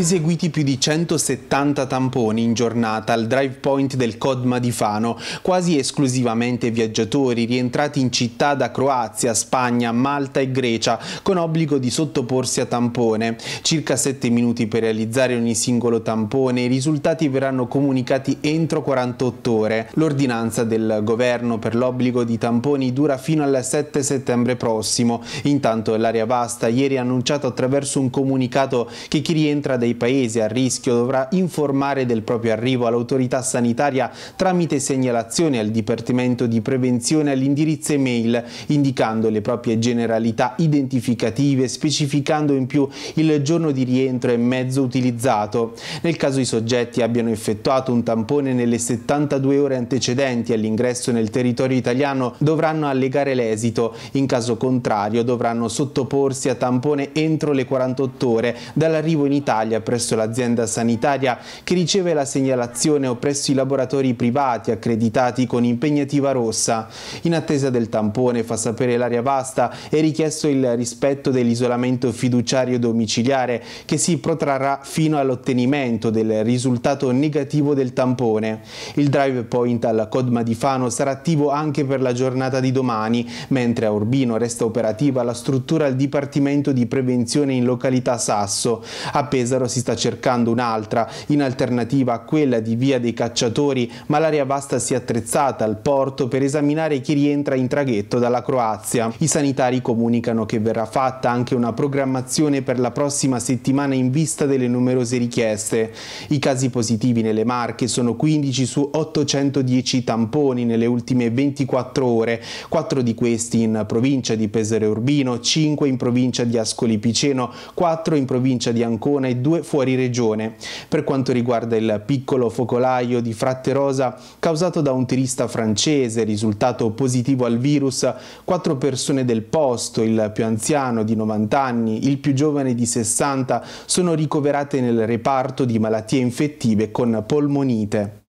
Eseguiti più di 170 tamponi in giornata al drive point del Codma di Fano, quasi esclusivamente viaggiatori rientrati in città da Croazia, Spagna, Malta e Grecia, con obbligo di sottoporsi a tampone. Circa 7 minuti per realizzare ogni singolo tampone, i risultati verranno comunicati entro 48 ore. L'ordinanza del governo per l'obbligo di tamponi dura fino al 7 settembre prossimo. Intanto l'area vasta ieri ha annunciato attraverso un comunicato che chi rientra dai dei paesi a rischio dovrà informare del proprio arrivo all'autorità sanitaria tramite segnalazione al Dipartimento di Prevenzione all'indirizzo email, indicando le proprie generalità identificative, specificando in più il giorno di rientro e mezzo utilizzato. Nel caso i soggetti abbiano effettuato un tampone nelle 72 ore antecedenti all'ingresso nel territorio italiano, dovranno allegare l'esito. In caso contrario dovranno sottoporsi a tampone entro le 48 ore dall'arrivo in Italia Italia presso l'azienda sanitaria che riceve la segnalazione o presso i laboratori privati accreditati con impegnativa rossa. In attesa del tampone, fa sapere l'area vasta, è richiesto il rispetto dell'isolamento fiduciario domiciliare che si protrarrà fino all'ottenimento del risultato negativo del tampone. Il drive point al Codma di Fano sarà attivo anche per la giornata di domani, mentre a Urbino resta operativa la struttura al Dipartimento di Prevenzione in località Sasso. A Pesaro Pesaro si sta cercando un'altra, in alternativa a quella di Via dei Cacciatori, ma l'area vasta si è attrezzata al porto per esaminare chi rientra in traghetto dalla Croazia. I sanitari comunicano che verrà fatta anche una programmazione per la prossima settimana in vista delle numerose richieste. I casi positivi nelle Marche sono 15 su 810 tamponi nelle ultime 24 ore, 4 di questi in provincia di Pesaro Urbino, 5 in provincia di Ascoli Piceno, 4 in provincia di Ancona e 2 due fuori regione. Per quanto riguarda il piccolo focolaio di Fratte Rosa causato da un turista francese risultato positivo al virus, quattro persone del posto, il più anziano di 90 anni, il più giovane di 60, sono ricoverate nel reparto di malattie infettive con polmonite.